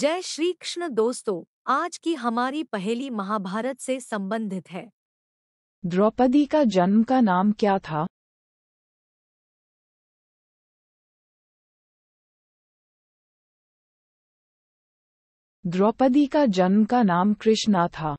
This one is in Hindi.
जय श्री कृष्ण दोस्तों आज की हमारी पहली महाभारत से संबंधित है द्रौपदी का जन्म का नाम क्या था द्रौपदी का जन्म का नाम कृष्णा था